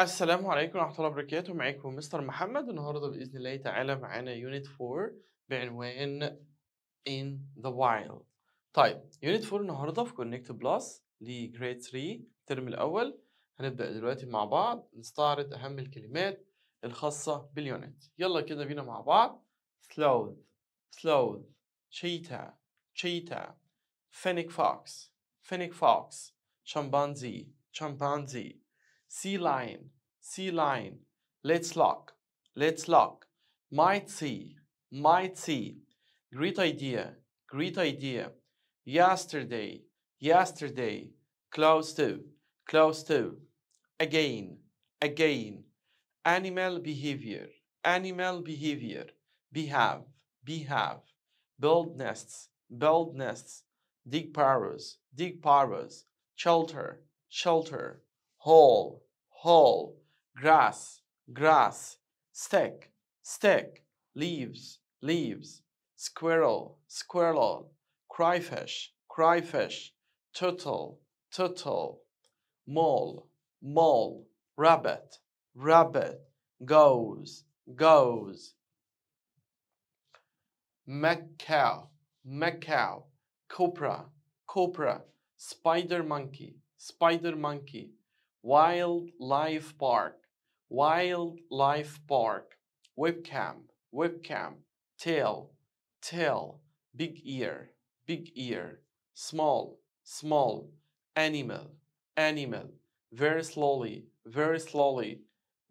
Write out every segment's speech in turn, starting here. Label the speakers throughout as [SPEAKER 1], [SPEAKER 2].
[SPEAKER 1] السلام عليكم ورحمة الله وبركاته معاكم مستر محمد النهاردة بإذن الله تعالى معانا يونت 4 بعنوان In the Wild طيب يونت 4 النهاردة في كونكت بلس لجريد 3 الترم الأول هنبدأ دلوقتي مع بعض نستعرض أهم الكلمات الخاصة باليونت يلا كده بينا مع بعض sloth sloth شيتا شيتا فينيك فوكس فينيك فوكس شمبانزي شمبانزي sea lion, sea lion. Let's lock, let's lock. Might see, might see. Great idea, great idea. Yesterday, yesterday. Close to, close to. Again, again. Animal behavior, animal behavior. Behave, behave. Build nests, build nests. Dig burrows, dig burrows. Shelter, shelter hole, hole, grass, grass, stick, stick, leaves, leaves, squirrel, squirrel, cryfish, cryfish, turtle, turtle, mole, mole, rabbit, rabbit, goes, goes. Macaw, macaw, cobra, cobra, spider monkey, spider monkey, wildlife park, wildlife park, webcam, webcam, tail, tail, big ear, big ear, small, small, animal, animal, very slowly, very slowly,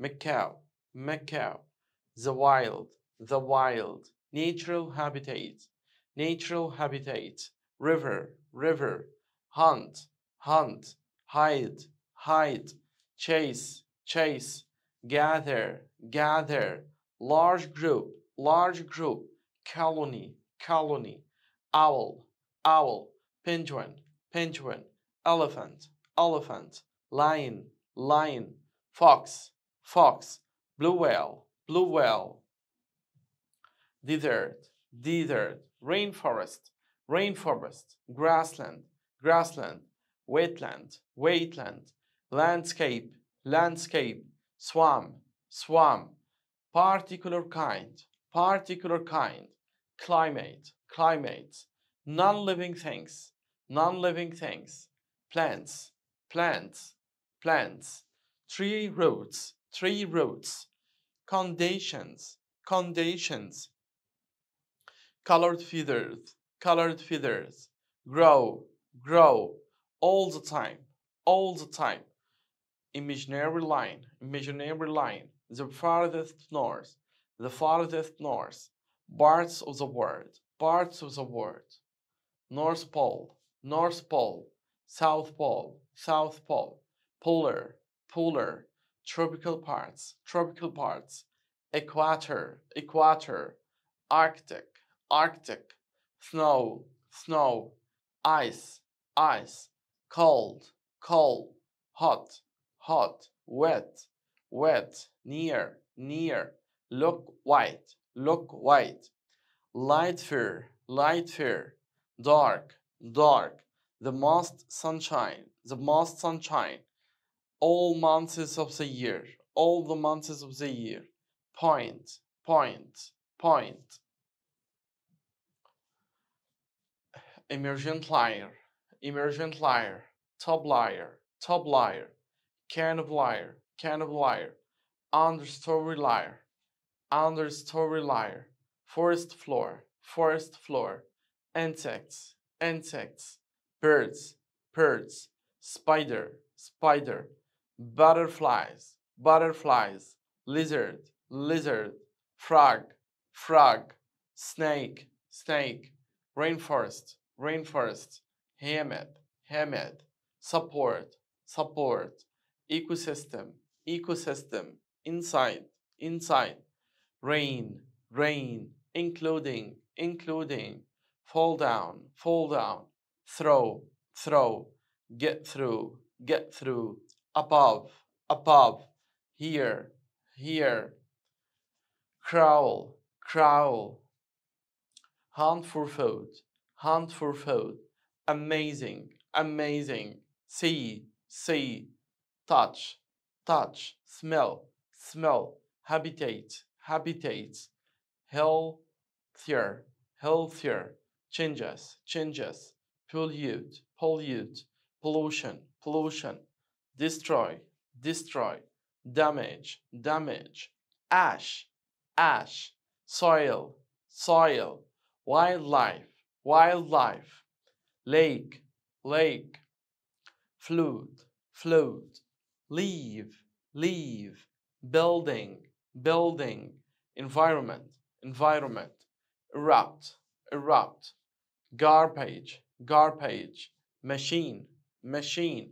[SPEAKER 1] Macau, Macau, the wild, the wild, natural habitat, natural habitat, river, river, hunt, hunt, hide, hide, chase, chase, gather, gather, large group, large group, colony, colony, owl, owl, penguin, penguin, elephant, elephant, lion, lion, fox, fox, blue whale, blue whale, desert, desert, rainforest, rainforest, grassland, grassland, wetland, wetland, landscape, landscape, swamp, swamp, particular kind, particular kind, climate, climate, non-living things, non-living things, plants, plants, plants, tree roots, tree roots, conditions, conditions, colored feathers, colored feathers, grow, grow, all the time, all the time, imaginary line, imaginary line, the farthest north, the farthest north, parts of the world, parts of the world, North Pole, North Pole, South Pole, South Pole, polar, polar, tropical parts, tropical parts, equator, equator, arctic, arctic, snow, snow, ice, ice, cold, cold, hot, hot, wet, wet, near, near, look white, look white, light fair, light fair, dark, dark, the most sunshine, the most sunshine, all months of the year, all the months of the year, point, point, point. Emergent liar, emergent liar, top liar, top liar, Kind of liar, kind of liar. Understory liar, understory liar. Forest floor, forest floor. Insects, insects. Birds, birds. Spider, spider. Butterflies, butterflies. Lizard, lizard. Frog, frog. Snake, snake. Rainforest, rainforest. Hammock, hammock. Support, support ecosystem, ecosystem, inside, inside, rain, rain, including, including, fall down, fall down, throw, throw, get through, get through, above, above, here, here, crawl, crawl, hunt for food, hunt for food, amazing, amazing, see, see, touch, touch, smell, smell, habitate, habitate, healthier, healthier, changes, changes, pollute, pollute, pollution, pollution, destroy, destroy, damage, damage, ash, ash, soil, soil, wildlife, wildlife, lake, lake, flood, flood, leave, leave, building, building, environment, environment, erupt, erupt, garbage, garbage, machine, machine,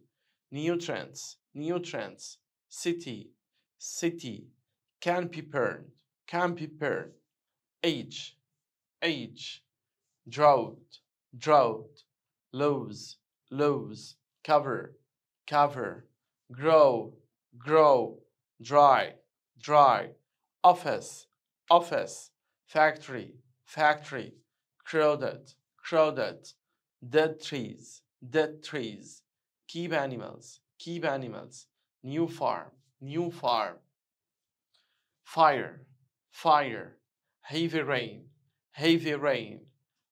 [SPEAKER 1] nutrients, nutrients, city, city, can be burned, can be burned, age, age, drought, drought, Lose. Lose. cover, cover, grow, grow, dry, dry, office, office, factory, factory, crowded, crowded, dead trees, dead trees, keep animals, keep animals, new farm, new farm, fire, fire, heavy rain, heavy rain,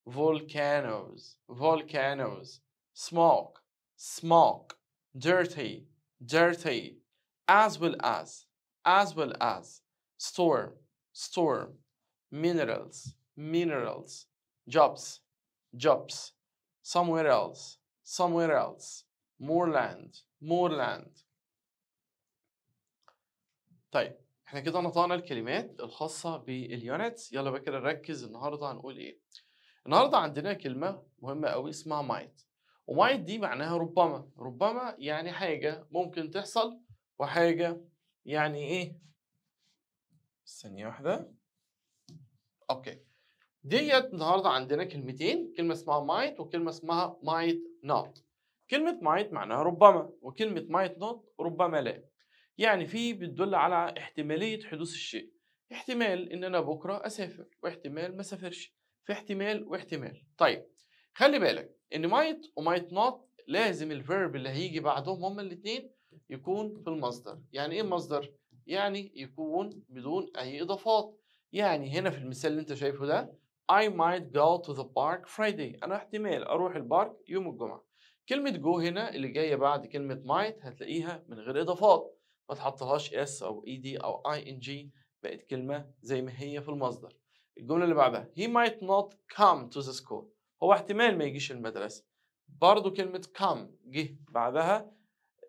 [SPEAKER 1] volcanoes, volcanoes, smoke, smoke, dirty, dirty as well as as well as storm storm minerals minerals jobs jobs somewhere else somewhere else more land more land طيب احنا كده نطقنا الكلمات الخاصة باليونتس يلا بكرة نركز النهاردة هنقول ايه النهاردة عندنا كلمة مهمة قوي اسمها might ومايت دي معناها ربما ربما يعني حاجة ممكن تحصل وحاجة يعني ايه ثانية واحدة اوكي ديت النهاردة عندنا كلمتين كلمة اسمها مايت وكلمة اسمها مايت نوت كلمة مايت معناها ربما وكلمة مايت نوت ربما لا يعني في بتدل على احتمالية حدوث الشيء احتمال ان انا بكرة اسافر واحتمال ما سافرش في احتمال واحتمال طيب خلي بالك ان مايت ومايت نوت لازم الفيرب اللي هيجي بعدهم هما الاثنين يكون في المصدر يعني ايه المصدر يعني يكون بدون اي اضافات يعني هنا في المثال اللي انت شايفه ده I might go to the park Friday انا احتمال اروح البارك يوم الجمعه كلمه جو هنا اللي جايه بعد كلمه might هتلاقيها من غير اضافات ما تحطلهاش اس او اي e دي او اي ان جي بقت كلمه زي ما هي في المصدر الجمله اللي بعدها he might not come to the school هو احتمال ما يجيش المدرسه برضه كلمه كام جه بعدها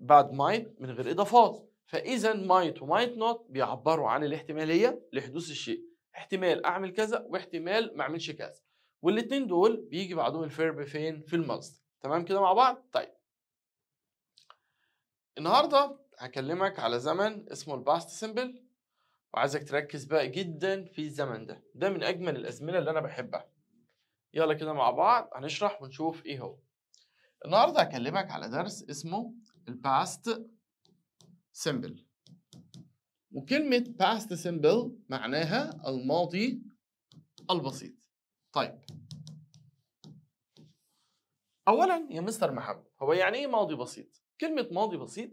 [SPEAKER 1] بعد مايت من غير اضافات فاذا مايت ومايت نوت بيعبروا عن الاحتماليه لحدوث الشيء احتمال اعمل كذا واحتمال ما اعملش كذا والاثنين دول بيجي بعدهم الفيرب فين في المصدر تمام كده مع بعض طيب النهارده هكلمك على زمن اسمه الباست سيمبل وعايزك تركز بقى جدا في الزمن ده ده من اجمل الازمنه اللي انا بحبها يلا كده مع بعض هنشرح ونشوف ايه هو النهارده هكلمك على درس اسمه الباست سيمبل وكلمة past simple معناها الماضي البسيط طيب أولا يا مستر محمد هو يعني إيه ماضي بسيط؟ كلمة ماضي بسيط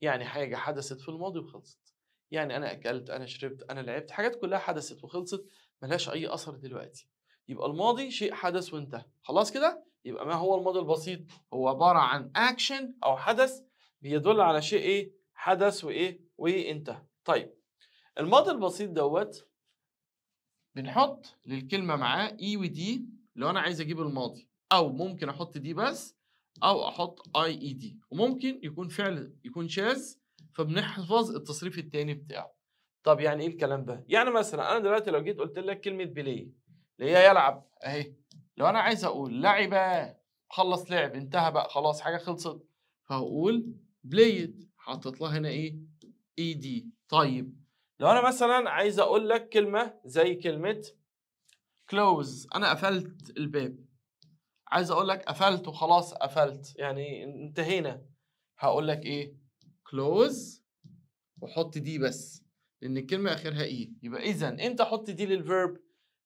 [SPEAKER 1] يعني حاجة حدثت في الماضي وخلصت يعني أنا أكلت أنا شربت أنا لعبت حاجات كلها حدثت وخلصت ملهاش أي أثر دلوقتي يبقى الماضي شيء حدث وانتهى خلاص كده يبقى ما هو الماضي البسيط هو عباره عن اكشن او حدث بيدل على شيء ايه حدث وايه وانتهى طيب الماضي البسيط دوت بنحط للكلمه معاه اي e ودي لو انا عايز اجيب الماضي او ممكن احط دي بس او احط اي اي دي وممكن يكون فعل يكون شاذ فبنحفظ التصريف التاني بتاعه طب يعني ايه الكلام ده يعني مثلا انا دلوقتي لو جيت قلت لك كلمه بلاي ليه يلعب اهي لو انا عايز اقول لعب خلص لعب انتهى بقى خلاص حاجه خلصت فهقول بلايد حاطط لها هنا ايه اي e دي طيب لو انا مثلا عايز اقول لك كلمه زي كلمه كلوز انا قفلت الباب عايز اقول لك قفلت وخلاص قفلت يعني انتهينا هقول لك ايه كلوز وحط دي بس لان الكلمه اخرها ايه يبقى اذا امتى احط دي للفيرب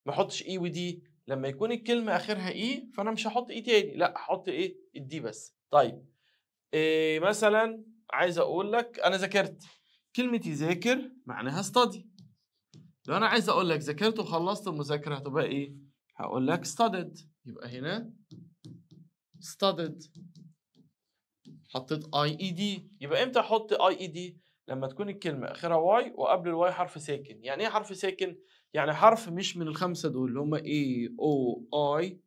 [SPEAKER 1] ما احطش اي e ودي لما يكون الكلمه اخرها اي e فانا مش هحط اي e تاني لا هحط ايه الدي بس طيب إيه مثلا عايز اقول لك انا ذاكرت كلمه يذاكر معناها ستادي لو انا عايز اقول لك ذاكرت وخلصت المذاكره هتبقى ايه هقول لك studied يبقى هنا studied حطيت اي اي دي يبقى امتى احط اي اي دي لما تكون الكلمه اخرها واي وقبل الواي حرف ساكن يعني ايه حرف ساكن يعني حرف مش من الخمسه دول اللي هم اي او اي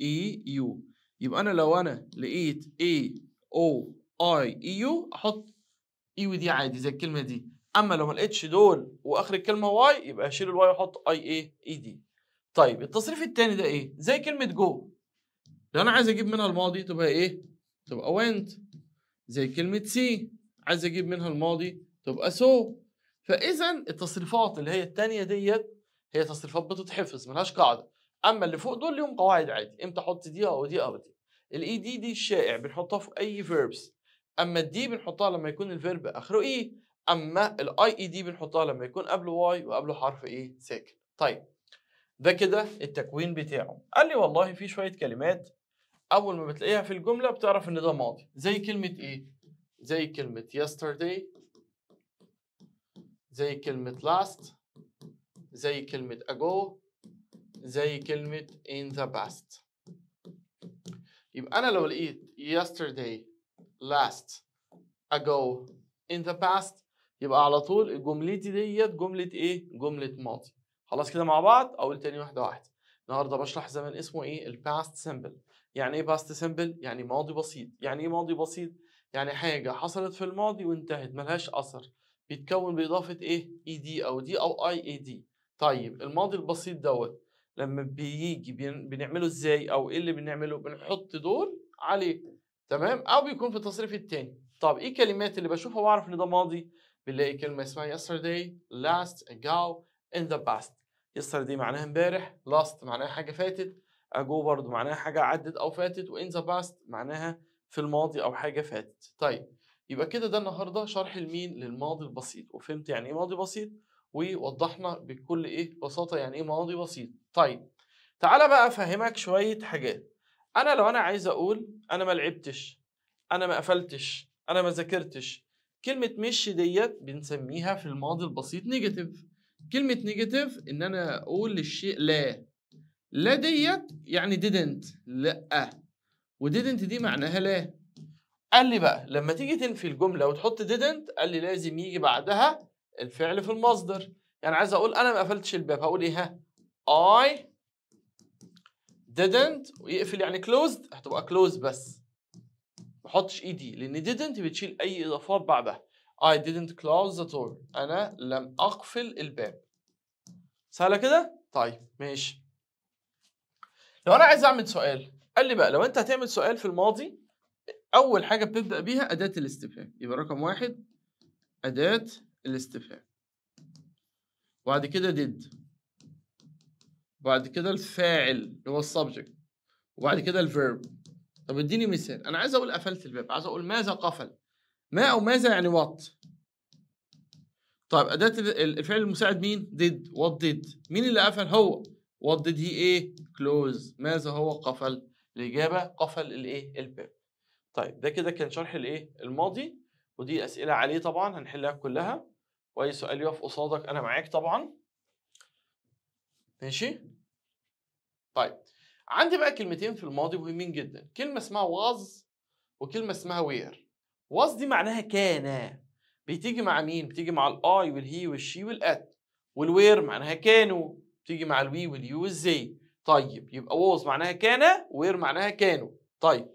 [SPEAKER 1] اي يو يبقى انا لو انا لقيت اي او اي اي يو احط اي ودي عادي زي الكلمه دي اما لو ما لقيتش دول واخر الكلمه واي يبقى اشيل الواي واحط اي اي اي دي طيب التصريف الثاني ده ايه زي كلمه جو لو انا عايز اجيب منها الماضي تبقى ايه تبقى went زي كلمه سي عايز اجيب منها الماضي تبقى سو فاذا التصريفات اللي هي الثانيه ديت هي تصريفات بتتحفظ ملهاش قاعده اما اللي فوق دول ليهم قواعد عادي امتى احط دي او دي او دي الاي دي e دي الشائع بنحطها في اي فيربس اما الدي بنحطها لما يكون الفيرب اخره اي e. اما الاي اي دي e بنحطها لما يكون قبله واي وقبله حرف ايه ساكن طيب ده كده التكوين بتاعه قال لي والله في شويه كلمات اول ما بتلاقيها في الجمله بتعرف ان ده ماضي زي كلمه ايه زي كلمة yesterday زي كلمة last زي كلمة ago زي كلمة in the past يبقى أنا لو لقيت yesterday last ago in the past يبقى على طول جملتي ديت جملة إيه؟ جملة ماضي خلاص كده مع بعض أقول تاني واحدة واحدة النهارده بشرح زمن اسمه إيه؟ الباست سيمبل يعني إيه باست سيمبل؟ يعني ماضي بسيط يعني إيه ماضي بسيط؟ يعني حاجة حصلت في الماضي وانتهت ملهاش أثر بيتكون بإضافة إيه؟ إي e دي أو دي أو أي إي دي طيب الماضي البسيط دوت لما بيجي بنعمله إزاي أو إيه اللي بنعمله؟ بنحط دول عليه تمام؟ أو بيكون في التصريف التاني طب إيه الكلمات اللي بشوفها وأعرف إن ده ماضي؟ بنلاقي كلمة اسمها yesterday, last, ago, in the past yesterday معناها امبارح last معناها حاجة فاتت ago برضه معناها حاجة عدت أو فاتت وإن the past معناها في الماضي او حاجه فاتت طيب يبقى كده ده النهارده شرح المين للماضي البسيط وفهمت يعني ايه ماضي بسيط ووضحنا بكل ايه بساطه يعني ايه ماضي بسيط طيب تعالى بقى افهمك شويه حاجات انا لو انا عايز اقول انا ما لعبتش انا ما قفلتش انا ما ذاكرتش كلمه مش ديت بنسميها في الماضي البسيط نيجاتيف كلمه نيجاتيف ان انا اقول للشيء لا لا ديت يعني didn't لا وديدنت دي معناها لا قال لي بقى لما تيجي تنفي الجمله وتحط ديدنت قال لي لازم يجي بعدها الفعل في المصدر يعني عايز اقول انا ما قفلتش الباب هقول ايه ها اي didn't ويقفل يعني closed هتبقى closed بس ما احطش اي e دي لان didn't بتشيل اي اضافات بعدها I didn't close the door انا لم اقفل الباب سهله كده طيب ماشي لو انا عايز اعمل سؤال قال لي بقى لو انت هتعمل سؤال في الماضي اول حاجه بتبدا بيها اداه الاستفهام يبقى رقم واحد اداه الاستفهام وبعد كده ديد وبعد كده الفاعل اللي هو السبجكت وبعد كده الفيرب طب اديني مثال انا عايز اقول قفلت الباب عايز اقول ماذا قفل ما او ماذا يعني وات طيب اداه الفعل المساعد مين ديد وات ديد مين اللي قفل هو وات ديد هي ايه كلوز ماذا هو قفل الإجابة قفل الإيه؟ الباب. طيب ده كده كان شرح الإيه؟ الماضي ودي أسئلة عليه طبعا هنحلها كلها وأي سؤال يقف قصادك أنا معاك طبعا. ماشي؟ طيب عندي بقى كلمتين في الماضي مهمين جدا كلمة اسمها واز وكلمة اسمها وير واز دي معناها كان بتيجي مع مين؟ بتيجي مع الآي والهي والشي والأت والوير معناها كانوا بتيجي مع الوي واليو والزي طيب يبقى ووز معناها كان وير معناها كانوا طيب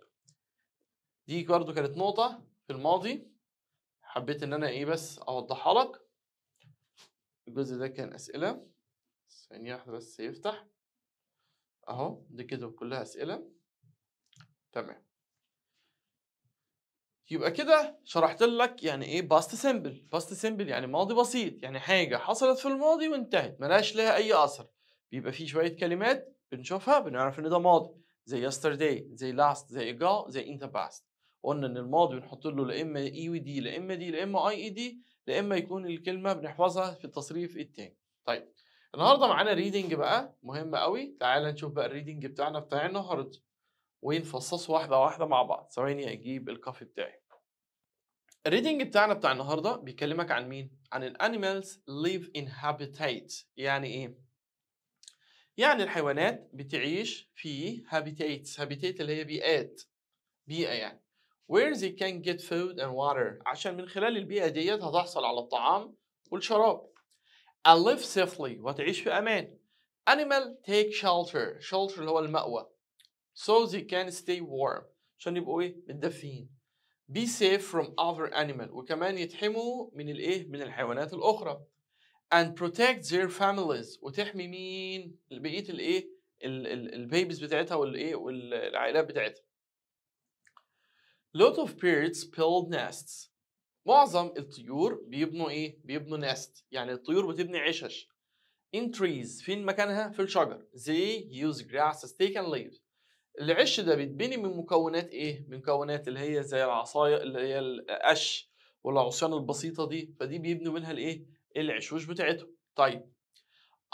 [SPEAKER 1] دي برضه كانت نقطة في الماضي حبيت ان انا ايه بس اوضحها لك الجزء ده كان اسئلة ثانية واحدة بس يفتح اهو دي كده كلها اسئلة تمام يبقى كده شرحت لك يعني ايه باست سيمبل باست سيمبل يعني ماضي بسيط يعني حاجه حصلت في الماضي وانتهت ملهاش لها اي اثر بيبقى فيه شويه كلمات بنشوفها بنعرف ان ده ماضي زي yesterday زي last زي ago زي in the past قلنا ان الماضي بنحط له لا اما اي وي دي لا اما دي لا اما اي اي دي لا اما يكون الكلمه بنحفظها في التصريف التاني طيب النهارده معانا ريدنج بقى مهم قوي تعالى نشوف بقى الريدنج بتاعنا بتاع النهارده ونفصصه واحده واحده مع بعض ثواني اجيب الكافي بتاعي الريدنج بتاعنا بتاع النهارده بيكلمك عن مين عن الانيمالز live in habitat يعني ايه يعني الحيوانات بتعيش في habitats habitat اللي هي بيئات بيئة يعني where they can get food and water عشان من خلال البيئة ديت هتحصل على الطعام والشراب and live safely وتعيش في أمان animal take shelter shelter اللي هو المأوى so they can stay warm عشان يبقوا ايه متدفيين be safe from other animal وكمان يتحموا من الايه من الحيوانات الأخرى and protect their families وتحمي مين بقيه الايه البيبيز بتاعتها والايه والعائلات بتاعتها lot of birds build nests معظم الطيور بيبنوا ايه بيبنوا nest يعني الطيور بتبني عشش in trees فين مكانها في الشجر they use grass stake and leaves العش ده بيتبني من مكونات ايه من مكونات اللي هي زي العصايه اللي هي القش والعصيان البسيطه دي فدي بيبنوا منها الايه العشوش بتاعته طيب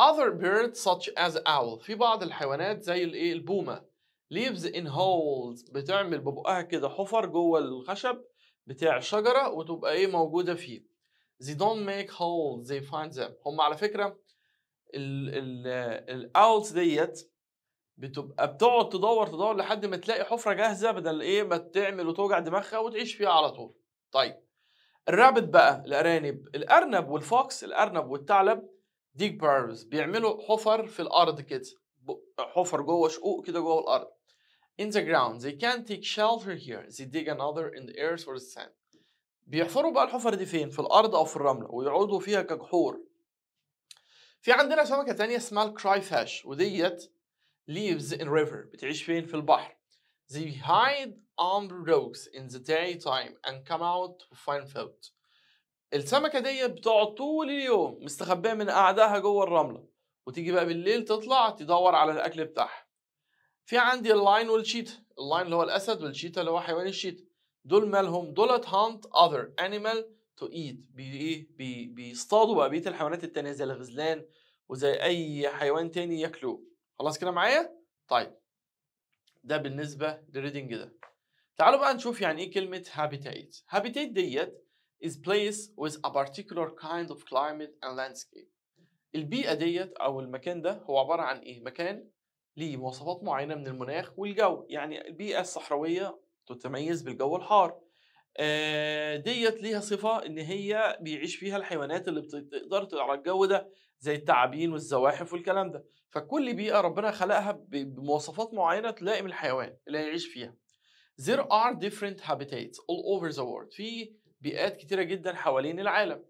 [SPEAKER 1] other birds such as owl في بعض الحيوانات زي الايه البومه leaves in holes بتعمل ببقها كده حفر جوه الخشب بتاع الشجره وتبقى ايه موجوده فيه they don't make holes they find them هم على فكره owls ديت بتبقى بتقعد تدور تدور لحد ما تلاقي حفره جاهزه بدل ايه ما تعمل وتوجع دماغها وتعيش فيها على طول طيب الرابط بقى الارانب الارنب والفوكس الارنب والثعلب ديك بيرز بيعملوا حفر في الارض كده حفر جوه شقوق كده جوه الارض in the ground they can't take shelter here they dig another in the earth or the sand بيحفروا بقى الحفر دي فين في الارض او في الرمل ويقعدوا فيها كجحور في عندنا سمكه تانية اسمها الكراي فاش وديت lives in river بتعيش فين في البحر they hide armed rogues in the daytime and come out to find food. السمكة دي بتقعد طول اليوم مستخبية من أعدائها جوه الرملة وتيجي بقى بالليل تطلع تدور على الأكل بتاعها. في عندي اللاين والشيتا، اللاين اللي هو الأسد والشيتا اللي هو حيوان الشيتا. دول مالهم؟ دولت هانت أذر أنيمال تو إيت بي إيه بي بيصطادوا بقى بقية الحيوانات التانية زي الغزلان وزي أي حيوان تاني ياكلوه. خلاص كده معايا؟ طيب ده بالنسبة للريدنج ده. تعالوا بقى نشوف يعني ايه كلمة habitat. habitat ديت is place with a particular kind of climate and landscape. البيئة ديت أو المكان ده هو عبارة عن إيه؟ مكان ليه مواصفات معينة من المناخ والجو، يعني البيئة الصحراوية تتميز بالجو الحار. آه، ديت ليها صفة إن هي بيعيش فيها الحيوانات اللي بتقدر على الجو ده زي التعابين والزواحف والكلام ده، فكل بيئة ربنا خلقها بمواصفات معينة تلائم الحيوان اللي هيعيش فيها. There are different habitats all over the world. في بيئات كتيرة جدا حوالين العالم.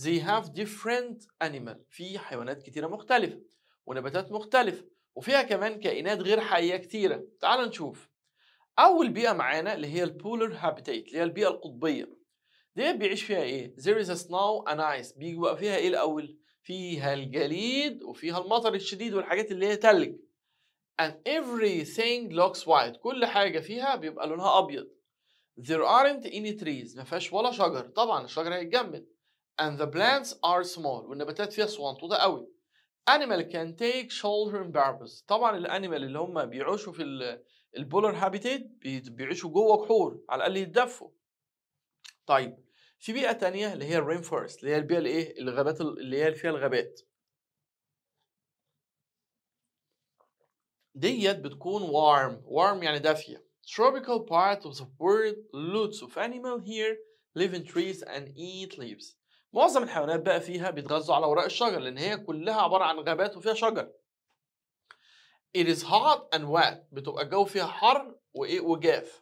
[SPEAKER 1] They have different animals. في حيوانات كتيرة مختلفة ونباتات مختلفة وفيها كمان كائنات غير حية كتيرة. تعال نشوف. أول بيئة معانا اللي هي البولر هابيتات اللي هي البيئة القطبية. دي بيعيش فيها إيه؟ There is a snow and ice. بيجي بقى فيها إيه الأول؟ فيها الجليد وفيها المطر الشديد والحاجات اللي هي تلج. and everything looks white كل حاجة فيها بيبقى لونها أبيض there aren't any trees ما فيهاش ولا شجر طبعا الشجر هيتجمد and the plants are small والنباتات فيها صغنطوطة قوي animal can take shelter in barbers طبعا الانيمال اللي هم بيعيشوا في البولر هابيتيت بيعيشوا جوه كحول على الاقل يتدفوا طيب في بيئه تانية اللي هي الرين فورست اللي هي البيئه الايه الغابات اللي هي فيها الغابات ديت بتكون warm warm يعني دافية tropical part of the world lots of animal here live in trees and eat leaves معظم الحيوانات بقى فيها بيتغذوا على اوراق الشجر لان هي كلها عباره عن غابات وفيها شجر It is hot and wet بتبقى الجو فيها حر وايه وجاف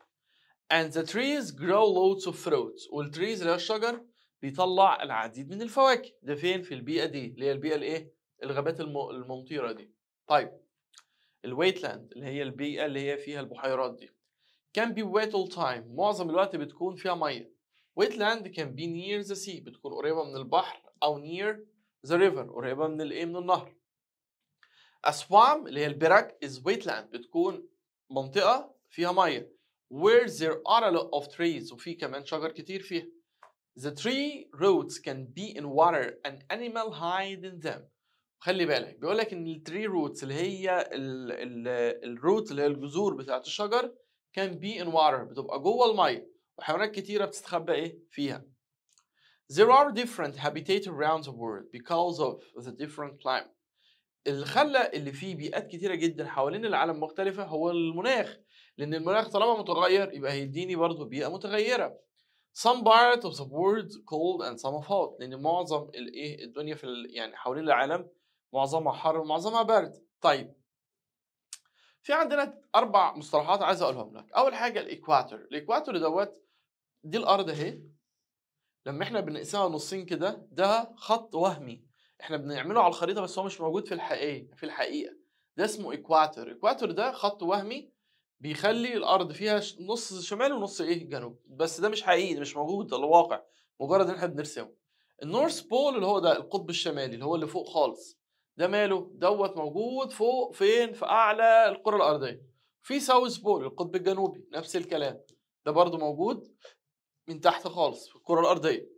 [SPEAKER 1] And the trees grow lots of fruits والتريز اللي هي الشجر بيطلع العديد من الفواكه ده فين في البيئه دي اللي هي البيئه الايه الغابات الممطيره دي طيب الويتلاند اللي هي البيئه اللي هي فيها البحيرات دي can be wet all time معظم الوقت بتكون فيها ميه wetland can be near the sea بتكون قريبه من البحر او near the river قريبه من الايه من النهر اسوام اللي هي البرك is wetland بتكون منطقه فيها ميه where there are a lot of trees وفي كمان شجر كتير فيها the tree roots can be in water and animal hide in them خلي بالك بيقول لك ان التري روتس اللي هي الروت اللي هي الجذور بتاعت الشجر كان بي ان واتر بتبقى جوه الميه وحيوانات كتيره بتستخبى ايه فيها There are different habitat around the world because of the different climate اللي خلى اللي فيه بيئات كتيره جدا حوالين العالم مختلفه هو المناخ لان المناخ طالما متغير يبقى هيديني برضه بيئه متغيره some parts of the world cold and some hot لان معظم الايه الدنيا في يعني حوالين العالم معظمها حر ومعظمها برد طيب في عندنا اربع مصطلحات عايز اقولهم لك اول حاجه الايكواتور الايكواتور دوت دي الارض اهي لما احنا بنقسمها نصين كده ده خط وهمي احنا بنعمله على الخريطه بس هو مش موجود في الحقيقه في الحقيقه ده اسمه ايكواتور اكواتور ده خط وهمي بيخلي الارض فيها نص شمال ونص ايه جنوب بس ده مش حقيقي ده مش موجود ده الواقع مجرد ان احنا بنرسمه النورث بول اللي هو ده القطب الشمالي اللي هو اللي فوق خالص ده ماله دوت موجود فوق فين في اعلى الكره الارضيه في ساوث بول القطب الجنوبي نفس الكلام ده برضو موجود من تحت خالص في الكره الارضيه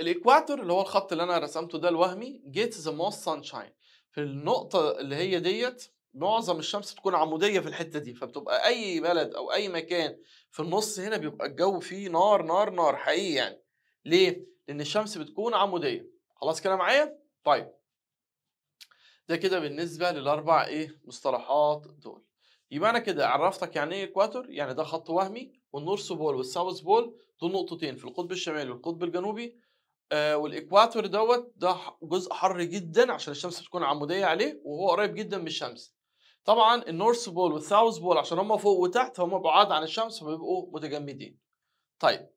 [SPEAKER 1] الاكواتور اللي هو الخط اللي انا رسمته ده الوهمي جيت ذا موست سانشاين في النقطه اللي هي ديت معظم الشمس تكون عموديه في الحته دي فبتبقى اي بلد او اي مكان في النص هنا بيبقى الجو فيه نار نار نار حقيقي يعني ليه لان الشمس بتكون عموديه خلاص كده معايا طيب ده كده بالنسبه للاربع ايه مصطلحات دول يبقى انا كده عرفتك يعني ايه اكواتور يعني ده خط وهمي والنورث بول والساوث بول دول نقطتين في القطب الشمالي والقطب الجنوبي آه والاكواتور دوت ده جزء حر جدا عشان الشمس بتكون عموديه عليه وهو قريب جدا من الشمس طبعا النورث بول والساوث بول عشان هما فوق وتحت هما بعاد عن الشمس فبيبقوا متجمدين طيب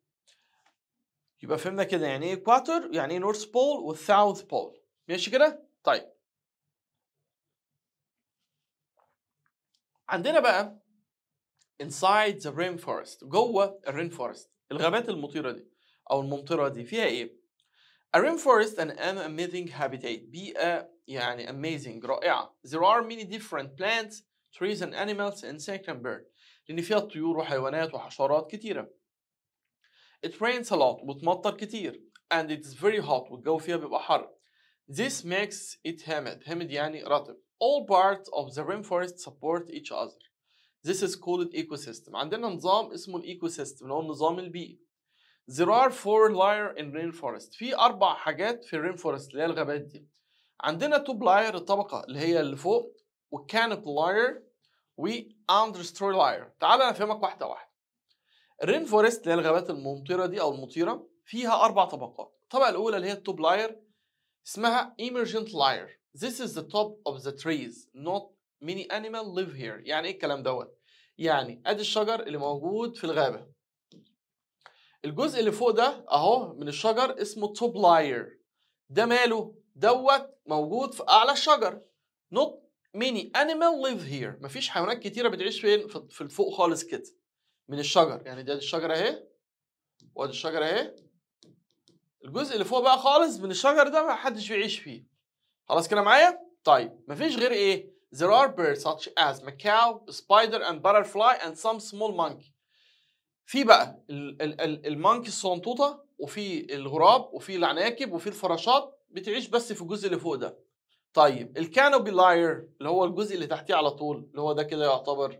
[SPEAKER 1] يبقى فهمنا كده يعني ايه اكواتور يعني ايه نورث بول والساوث بول ماشي كده طيب عندنا بقى inside the rainforest جوه الرينفورست الغابات المطيره دي او الممطرة دي فيها ايه؟ A rainforest an amazing habitat بيئة يعني amazing رائعة There are many different plants, trees and animals, insects and birds لأن فيها طيور وحيوانات وحشرات كتيرة It rains a lot بتمطر كتير and it is very hot والجو فيها بيبقى حر This makes it humid humid يعني رطب all parts of the rainforest support each other this is called ecosystem عندنا نظام اسمه الايكوسيستم اللي هو النظام البيئي there are four layers in rainforest في اربع حاجات في الرينفورست اللي هي الغابات دي عندنا توب layer الطبقه اللي هي اللي فوق والكانب layer واندرستوري layer. تعال انا افهمك واحده واحده الرينفورست اللي هي الغابات الممطره دي او المطيره فيها اربع طبقات الطبقه الاولى اللي هي التوب layer اسمها emergent layer. This is the top of the trees not many animal live here يعني ايه الكلام دوت يعني ادي الشجر اللي موجود في الغابة الجزء اللي فوق ده اهو من الشجر اسمه توب لاير ده ماله دوت موجود في اعلى الشجر not many animal live here مفيش حيوانات كتيرة بتعيش فين في الفوق خالص كده من الشجر يعني دي ادي الشجرة اهي وادي الشجرة اهي الجزء اللي فوق بقى خالص من الشجر ده محدش بيعيش فيه خلاص كده معايا طيب مفيش غير ايه there are birds such as macaw spider and butterfly and some small monkey في بقى المونكي الصنطوطه وفي الغراب وفي العناكب وفي الفراشات بتعيش بس في الجزء اللي فوق ده طيب الكانوبي لاير اللي هو الجزء اللي تحتيه على طول اللي هو ده كده يعتبر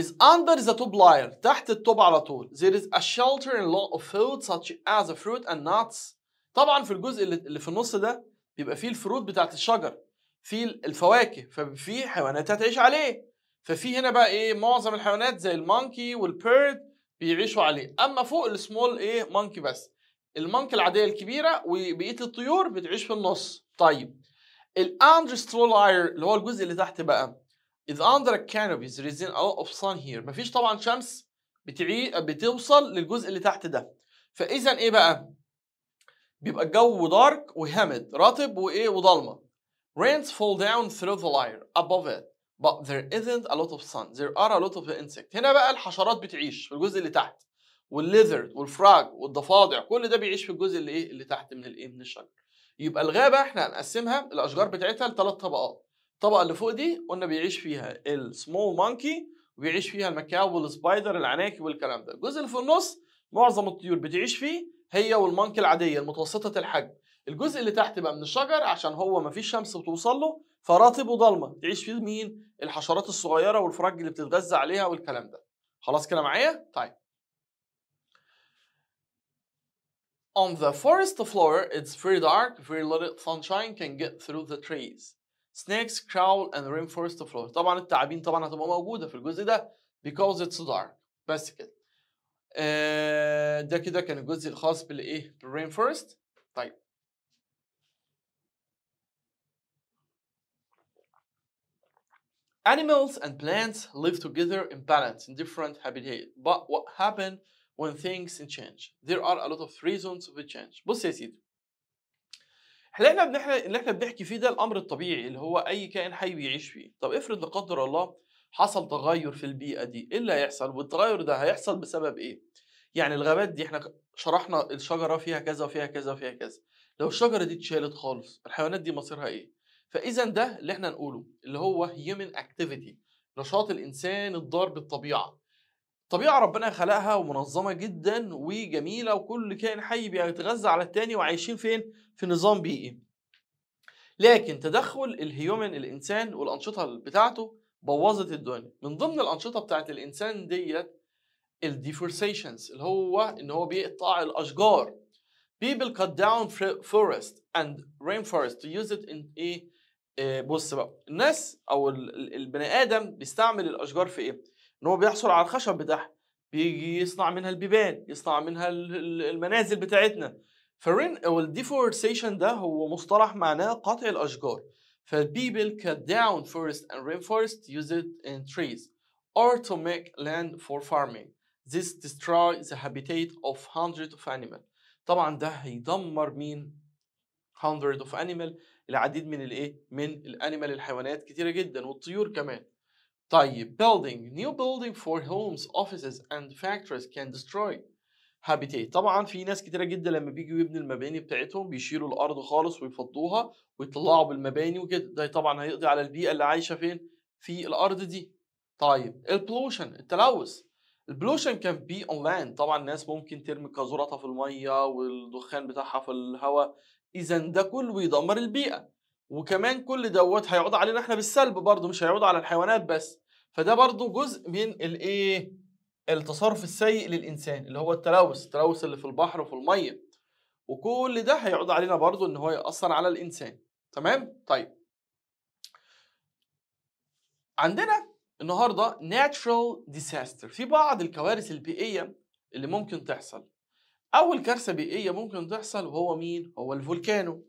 [SPEAKER 1] is under the top layer تحت التوب على طول there is a shelter and lot of food such as fruit and nuts طبعا في الجزء اللي في النص ده بيبقى فيه الفروت بتاعت الشجر فيه الفواكه ففي حيوانات هتعيش عليه ففي هنا بقى ايه معظم الحيوانات زي المونكي والبيرد بيعيشوا عليه اما فوق السمول ايه مونكي بس المونكي العاديه الكبيره وبقيه الطيور بتعيش في النص طيب الاندرسترولاير اللي هو الجزء اللي تحت بقى is under a canopy there is of sun here مفيش طبعا شمس بتعي... بتوصل للجزء اللي تحت ده فاذا ايه بقى بيبقى الجو دارك وهامد رطب وايه وضلمه rains fall down through the layer above it but there isn't a lot of sun there are a lot of insects هنا بقى الحشرات بتعيش في الجزء اللي تحت والليزرد والفراج والضفادع كل ده بيعيش في الجزء اللي ايه اللي تحت من الايه من الشجر يبقى الغابه احنا هنقسمها الاشجار بتاعتها لثلاث طبقات الطبقه اللي فوق دي قلنا بيعيش فيها السمول مونكي وبيعيش فيها المكاو والسبايدر العناكب والكلام ده الجزء اللي في النص معظم الطيور بتعيش فيه هي والمانكي العاديه المتوسطه الحجم الجزء اللي تحت بقى من الشجر عشان هو مفيش شمس بتوصل له فراتب وضلمه تعيش فيه مين الحشرات الصغيره والفرج اللي بتتغذى عليها والكلام ده خلاص كده معايا طيب On the forest floor, it's very dark, very little sunshine can get through the trees. Snakes crawl and rainforest floor. طبعا التعابين طبعا هتبقى موجودة في الجزء ده because it's dark. بس كده. آه، ده كده كان الجزء الخاص بالايه بالرين فورست طيب Animals and plants live together in balance in different habitats. But what happens when things change? There are a lot of reasons for change. بص يا سيدي. احنا اللي احنا بنحكي فيه ده الامر الطبيعي اللي هو اي كائن حي بيعيش فيه. طب افرض لا قدر الله حصل تغير في البيئه دي ايه اللي هيحصل والتغير ده هيحصل بسبب ايه يعني الغابات دي احنا شرحنا الشجره فيها كذا وفيها كذا وفيها كذا لو الشجره دي اتشالت خالص الحيوانات دي مصيرها ايه فاذا ده اللي احنا نقوله اللي هو هيومن اكتيفيتي نشاط الانسان الضار بالطبيعه الطبيعه ربنا خلقها ومنظمه جدا وجميله وكل كائن حي بيتغذى على التاني وعايشين فين في نظام بيئي لكن تدخل الهيومن الانسان والانشطه بتاعته بوظت الدنيا من ضمن الانشطه بتاعت الانسان ديت الديفورسيشنز اللي هو ان هو بيقطع الاشجار people cut down forest and rainforest to use it in ايه آه، بص بقى الناس او البني ادم بيستعمل الاشجار في ايه ان هو بيحصل على الخشب بتاعها بيجي يصنع منها البيبان يصنع منها المنازل بتاعتنا فالرين او ده هو مصطلح معناه قطع الاشجار people cut down forests and rainforests it in trees or to make land for farming. This destroys the habitat of hundreds of animals. طبعا ده هيدمر مين؟ hundreds of animals العديد من الايه؟ من الانيمال الحيوانات كتيرة جدا والطيور كمان. طيب building new building for homes, offices and factories can destroy هابيتات طبعا في ناس كتيره جدا لما بيجوا يبنوا المباني بتاعتهم بيشيلوا الارض خالص ويفضوها ويطلعوا بالمباني وكده ده طبعا هيقضي على البيئه اللي عايشه فين في الارض دي طيب البلوشن التلوث البلوشن كان بي اون لاند طبعا الناس ممكن ترمي قاذورتها في الميه والدخان بتاعها في الهواء اذا ده كله بيدمر البيئه وكمان كل دوت هيعود علينا احنا بالسلب برضه مش هيعود على الحيوانات بس فده برضه جزء من الايه التصرف السيء للانسان اللي هو التلوث التلوث اللي في البحر وفي الميه وكل ده هيعود علينا برضو ان هو ياثر على الانسان تمام طيب عندنا النهارده natural disaster في بعض الكوارث البيئيه اللي ممكن تحصل اول كارثه بيئيه ممكن تحصل وهو مين هو الفولكانو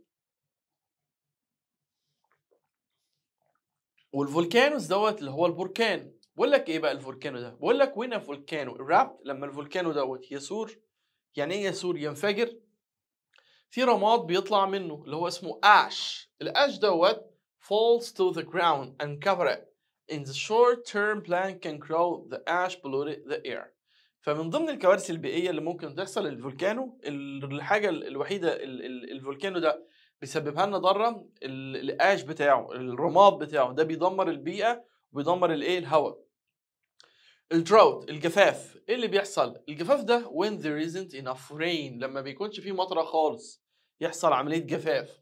[SPEAKER 1] والفولكانوس دوت اللي هو البركان بقول لك ايه بقى الفولكانو ده بقول لك وين الفولكانو الرابت لما الفولكانو دوت يسور يعني ايه يسور ينفجر في رماد بيطلع منه اللي هو اسمه ash الاش دوت falls to the ground and cover it in the short term plan can grow the ash polluted the air فمن ضمن الكوارث البيئيه اللي ممكن تحصل للفولكانو الحاجه الوحيده الفولكانو ده بيسببها لنا ضره الاش بتاعه الرماد بتاعه ده بيدمر البيئه وبيدمر الايه الهواء الدراوت الجفاف ايه اللي بيحصل الجفاف ده when there isn't enough rain لما بيكونش فيه مطره خالص يحصل عمليه جفاف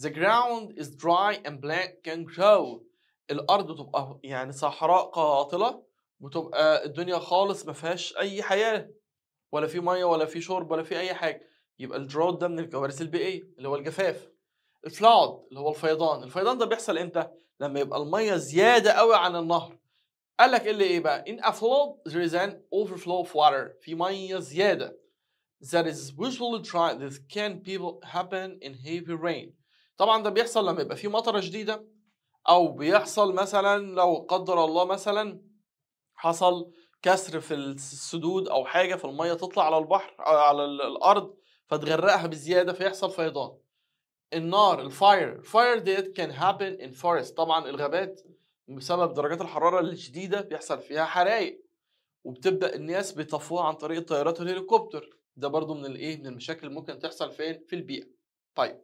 [SPEAKER 1] the ground is dry and black can grow الارض تبقى يعني صحراء قاتله وتبقى الدنيا خالص ما فيهاش اي حياه ولا في ميه ولا في شرب ولا في اي حاجه يبقى الدراوت ده من الكوارث البيئيه اللي هو الجفاف الفلاود اللي هو الفيضان الفيضان ده بيحصل امتى لما يبقى الميه زياده قوي عن النهر قال لك إيه اللي ايه بقى in a flood there is an overflow of water في ميه زياده that is usually try this can people happen in heavy rain طبعا ده بيحصل لما يبقى في مطره شديده او بيحصل مثلا لو قدر الله مثلا حصل كسر في السدود او حاجه فالميه تطلع على البحر على الارض فتغرقها بزياده فيحصل فيضان النار الفاير فاير ديت كان هابن ان فورست طبعا الغابات بسبب درجات الحراره الشديده بيحصل فيها حرائق وبتبدا الناس بيطفوها عن طريق الطيارات والهليكوبتر ده برضو من الايه من المشاكل اللي ممكن تحصل فين في البيئه طيب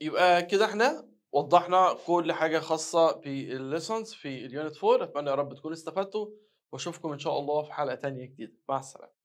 [SPEAKER 1] يبقى كده احنا وضحنا كل حاجه خاصه بالليسنس في اليونت 4 اتمنى يا رب تكونوا استفدتوا واشوفكم ان شاء الله في حلقه تانية جديده مع السلامه